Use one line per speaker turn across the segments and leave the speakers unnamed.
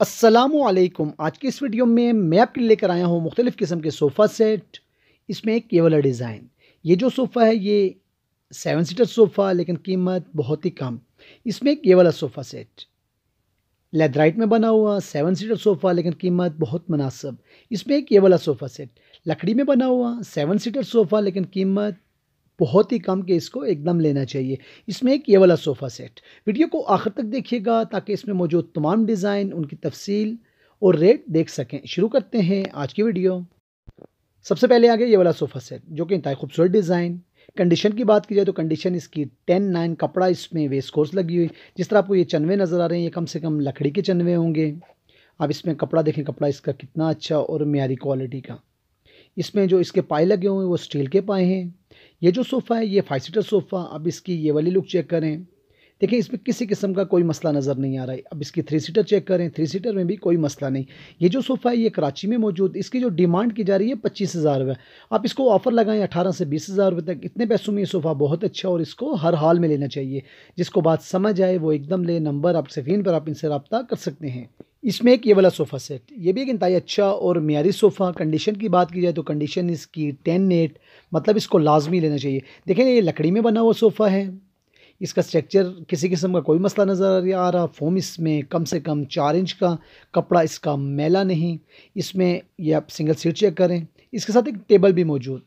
असलकुम आज की इस वीडियो में मैं आपके लिए लेकर आया हूँ मुख्तलिफ़ किस्म के सोफ़ा सेट इसमें एक ये वाला डिज़ाइन ये जो सोफ़ा है ये सेवन सीटर सोफ़ा लेकिन कीमत बहुत ही कम इसमें एक ये वाला सोफ़ा सेट लेदराइट में बना हुआ सेवन सीटर सोफ़ा लेकिन कीमत बहुत मुनासब इसमें एक ये वाला सोफ़ा सेट लकड़ी में बना हुआ सेवन सीटर सोफ़ा लेकिन कीमत बहुत ही कम केस को एकदम लेना चाहिए इसमें एक ये वाला सोफ़ा सेट वीडियो को आखिर तक देखिएगा ताकि इसमें मौजूद तमाम डिज़ाइन उनकी तफसील और रेट देख सकें शुरू करते हैं आज की वीडियो सबसे पहले आ गया ये वाला सोफ़ा सेट जो कि इंतहा खूबसूरत डिज़ाइन कंडीशन की बात की जाए तो कंडीशन इसकी टेन नाइन कपड़ा इसमें वेस्ट कोर्स लगी हुई जिस तरह आपको ये चनवे नज़र आ रहे हैं ये कम से कम लकड़ी के चनवे होंगे आप इसमें कपड़ा देखें कपड़ा इसका कितना अच्छा और म्यारी क्वालिटी का इसमें जो इसके पाए लगे हुए हैं वो स्टील के पाए हैं ये जो सोफ़ा है ये फाइव सीटर सोफ़ा अब इसकी ये वाली लुक चेक करें देखिए इसमें किसी किस्म का कोई मसला नज़र नहीं आ रहा है अब इसकी थ्री सीटर चेक करें थ्री सीटर में भी कोई मसला नहीं ये जो सोफ़ा है ये कराची में मौजूद इसकी जो डिमांड की जा रही है पच्चीस हज़ार रुपये आप इसको ऑफ़र लगाएं अठारह से बीस हज़ार रुपये तक इतने पैसों में ये सोफ़ा बहुत अच्छा और इसको हर हाल में लेना चाहिए जिसको बात समझ आए वो एकदम ले नंबर आप स्क्रीन पर आप इनसे रबता कर सकते हैं इसमें एक ये वाला सोफ़ा सेट ये भी एक इंतई अच्छा और मीरी सोफ़ा कंडीशन की बात की जाए तो कंडीशन इसकी टेन एट मतलब इसको लाजमी लेना चाहिए देखें ये लकड़ी में बना हुआ सोफ़ा है इसका स्ट्रक्चर किसी किस्म का कोई मसला नज़र आ रहा फोम इसमें कम से कम चार इंच का कपड़ा इसका मेला नहीं इसमें ये आप सिंगल सीट चेक करें इसके साथ एक टेबल भी मौजूद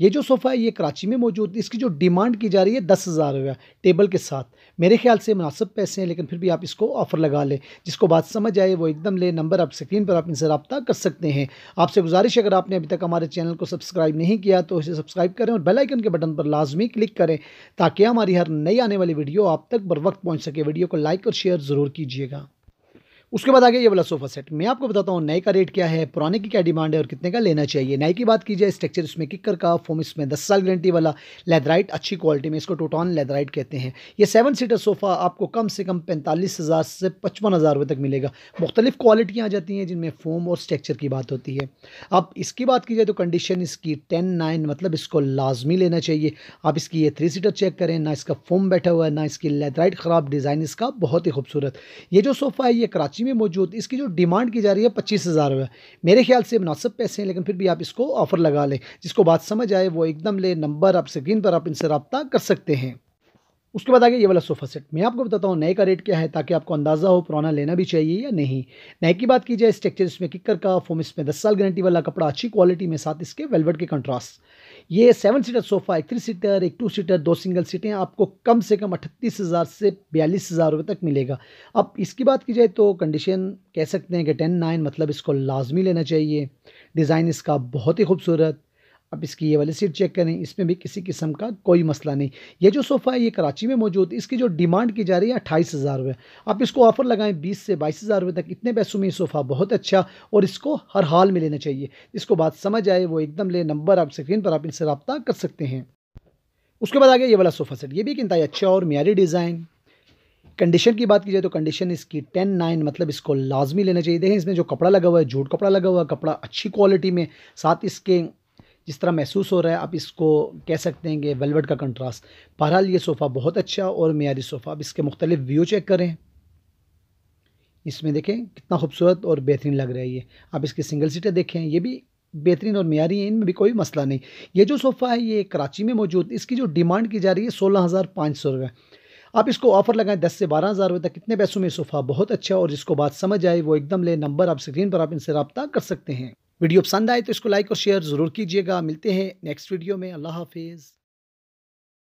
ये जो सोफ़ा है ये कराची में मौजूद इसकी जो डिमांड की जा रही है दस हज़ार रुपया टेबल के साथ मेरे ख्याल से मुनासिब पैसे हैं लेकिन फिर भी आप इसको ऑफ़र लगा लें जिसको बात समझ आए वो एकदम ले नंबर आप स्क्रीन पर आप इनसे रबता कर सकते हैं आपसे गुजारिश अगर आपने अभी तक हमारे चैनल को सब्सक्राइब नहीं किया तो इसे सब्सक्राइब करें और बेलाइकन के बटन पर लाजमी क्लिक करें ताकि हमारी हर नई आने वाली वीडियो आप तक बर वक्त पहुँच सके वीडियो को लाइक और शेयर ज़रूर कीजिएगा उसके बाद आ गया ये वाला सोफा सेट मैं आपको बताता हूँ नए का रेट क्या है पुराने की क्या डिमांड है और कितने का लेना चाहिए नए की बात की जाए स्ट्रक्चर इसमें किकर का फोम इसमें दस साल गारंटी वाला लेदराइट अच्छी क्वालिटी में इसको टोटॉन लेदराइट कहते हैं ये सेवन सीटर सोफ़ा आपको कम से कम पैंतालीस हज़ार से पचपन हज़ार रुपये तक मिलेगा मुख्तलिफ क्वालिटियाँ आ जाती हैं जिनमें फोम और स्ट्रक्चर की बात होती है अब इसकी बात की जाए तो कंडीशन इसकी टेन नाइन मतलब इसको लाजमी लेना चाहिए आप इसकी ये थ्री सीटर चेक करें ना इसका फोम बैठा हुआ है ना इसकी लेदराइट ख़राब डिज़ाइन इसका बहुत ही खूबसूरत ये जो सोफ़ा है ये कराची कराची में मौजूद इसकी जो डिमांड की जा रही है पच्चीस हज़ार रुपये मेरे ख्याल से मुनासिब पैसे हैं लेकिन फिर भी आप इसको ऑफ़र लगा लें जिसको बात समझ आए वो एकदम ले नंबर आप स्क्रीन पर आप इनसे रबता कर सकते हैं उसके बाद आगे ये वाला सोफा सेट मैं आपको बताता हूँ नए का रेट क्या है ताकि आपको अंदाज़ा हो पुराना लेना भी चाहिए या नहीं नए की बात की जाए स्ट्रक्चर इसमें किकर का फोम इसमें दस साल गारंटी वाला कपड़ा अच्छी क्वालिटी में साथ इसके वेलवेट के कंट्रास्ट ये सेवन सीटर सोफा एक थ्री सीटर एक टू सीटर दो सिंगल सीटें आपको कम से कम अठतीस हज़ार से बयालीस हज़ार रुपये तक मिलेगा अब इसकी बात की जाए तो कंडीशन कह सकते हैं कि टेन नाइन मतलब इसको लाजमी लेना चाहिए डिज़ाइन इसका बहुत ही खूबसूरत अब इसकी ये वाली सीट चेक करें इसमें भी किसी किस्म का कोई मसला नहीं ये जो सोफ़ा है ये कराची में मौजूद इसकी जो डिमांड की जा रही है अट्ठाईस हज़ार रुपये आप इसको ऑफ़र लगाएं बीस से बाईस हज़ार रुपये तक इतने पैसों में ये सोफ़ा बहुत अच्छा और इसको हर हाल में लेना चाहिए इसको बात समझ आए वो एकदम ले नंबर आप स्क्रीन पर आप इनसे रबता कर सकते हैं उसके बाद आ गया ये वाला सोफ़ा सेट ये भी किनता अच्छा और मीरी डिज़ाइन कंडीशन की बात की जाए तो कंडीशन इसकी टेन नाइन मतलब इसको लाजमी लेना चाहिए देखें इसमें जो कपड़ा लगा हुआ है जूट कपड़ा लगा हुआ है कपड़ा अच्छी क्वालिटी में साथ इसके जिस तरह महसूस हो रहा है आप इसको कह सकते हैं कि वेलवेट का कंट्रास्ट बहरहाल ये सोफ़ा बहुत अच्छा और मीरी सोफ़ा आप इसके मुख्तलिफ व्यू चेक करें इसमें देखें कितना खूबसूरत और बेहतरीन लग रहा है ये आप इसकी सिंगल सीटें देखें ये भी बेहतरीन और मीरी है इनमें भी कोई मसला नहीं ये जो सोफ़ा है ये कराची में मौजूद इसकी जो डिमांड की जा रही है सोलह हज़ार पाँच सौ रुपये आप इसको ऑफ़र लगाएं दस से बारह हज़ार रुपये तक कितने पैसों में सोफ़ा बहुत अच्छा और जिसको बात समझ आए वो एकदम ले नंबर आप स्क्रीन पर आप इनसे रबता कर सकते हैं वीडियो पसंद आए तो इसको लाइक और शेयर ज़रूर कीजिएगा मिलते हैं नेक्स्ट वीडियो में अल्लाह हाफिज़